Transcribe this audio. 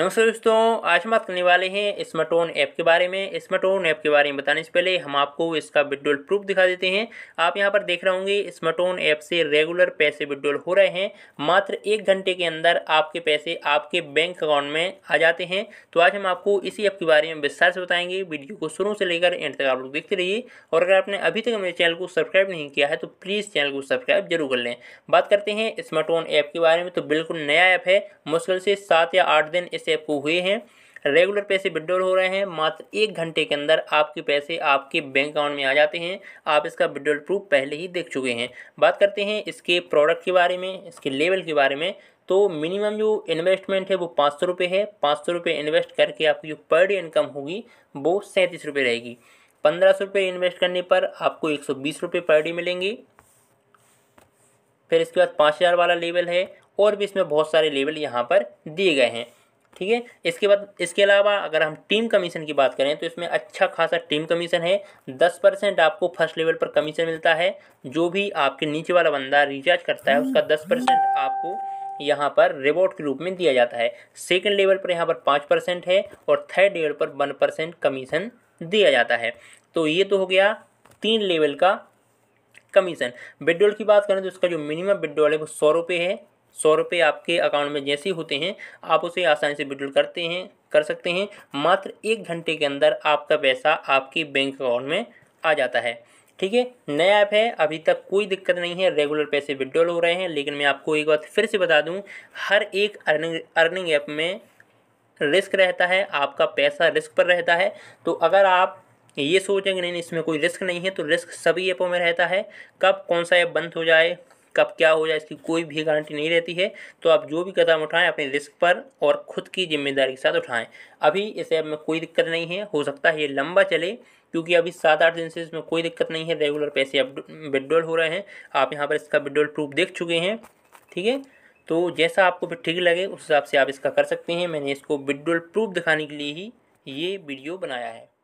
नमस्ते दोस्तों आज हम बात करने वाले हैं स्मार्टोन ऐप के बारे में स्मार्टोन ऐप के बारे में बताने से पहले हम आपको इसका विड्रोल प्रूफ दिखा देते हैं आप यहां पर देख रहे होंगे स्मार्टोन ऐप से रेगुलर पैसे विड्रोल हो रहे हैं मात्र एक घंटे के अंदर आपके पैसे आपके बैंक अकाउंट में आ जाते हैं तो आज हम आपको इसी ऐप के बारे में विस्तार से बताएंगे वीडियो को शुरू से लेकर एंड तक आप लोग देखते रहिए और अगर आपने अभी तक मेरे चैनल को सब्सक्राइब नहीं किया है तो प्लीज़ चैनल को सब्सक्राइब जरूर कर लें बात करते हैं स्मार्टोन ऐप के बारे में तो बिल्कुल नया ऐप है मुश्किल से सात या आठ दिन इस आपको हुए हैं रेगुलर पैसे विड्रॉल हो रहे हैं मात्र एक घंटे के अंदर आपके पैसे आपके बैंक अकाउंट में आ जाते हैं आप इसका विड्रॉल प्रूफ पहले ही देख चुके हैं बात करते हैं इसके प्रोडक्ट के बारे में इसके लेवल के बारे में तो मिनिमम जो इन्वेस्टमेंट है वो पाँच सौ रुपये है पाँच सौ रुपये इन्वेस्ट करके आपकी जो पर डे इनकम होगी वो सैंतीस रुपये रहेगी पंद्रह सौ रुपये इन्वेस्ट करने पर आपको एक सौ बीस रुपये पर डे मिलेंगे फिर इसके बाद पाँच हज़ार वाला लेवल है और भी इसमें बहुत सारे लेवल यहाँ पर दिए गए हैं ठीक है इसके बाद इसके अलावा अगर हम टीम कमीशन की बात करें तो इसमें अच्छा खासा टीम कमीशन है दस परसेंट आपको फर्स्ट लेवल पर कमीशन मिलता है जो भी आपके नीचे वाला बंदा रिचार्ज करता है उसका दस परसेंट आपको यहाँ पर रिवॉर्ड के रूप में दिया जाता है सेकेंड लेवल पर यहाँ पर पाँच परसेंट है और थर्ड लेवल पर वन परसेंट कमीशन दिया जाता है तो ये तो हो गया तीन लेवल का कमीशन विड्रॉल की बात करें तो इसका जो मिनिमम विड्रॉल है वो सौ रुपये है सौ रुपये आपके अकाउंट में जैसे होते हैं आप उसे आसानी से विड्रॉल करते हैं कर सकते हैं मात्र एक घंटे के अंदर आपका पैसा आपके बैंक अकाउंट में आ जाता है ठीक है नया ऐप है अभी तक कोई दिक्कत नहीं है रेगुलर पैसे विड्रॉल हो रहे हैं लेकिन मैं आपको एक बात फिर से बता दूँ हर एक अर्निंग अर्निंग ऐप में रिस्क रहता है आपका पैसा रिस्क पर रहता है तो अगर आप ये सोचेंगे नहीं इसमें कोई रिस्क नहीं है तो रिस्क सभी ऐपों में रहता है कब कौन सा ऐप बंद हो जाए कब क्या हो जाए इसकी कोई भी गारंटी नहीं रहती है तो आप जो भी कदम उठाएं अपने रिस्क पर और ख़ुद की जिम्मेदारी के साथ उठाएं अभी इस ऐप में कोई दिक्कत नहीं है हो सकता है ये लंबा चले क्योंकि अभी सात आठ दिन से इसमें कोई दिक्कत नहीं है रेगुलर पैसे अब विड्रॉल हो रहे हैं आप यहाँ पर इसका विड्रॉल प्रूफ देख चुके हैं ठीक है तो जैसा आपको ठीक लगे उस हिसाब से आप इसका कर सकते हैं मैंने इसको विड्रॉल प्रूफ दिखाने के लिए ही ये वीडियो बनाया है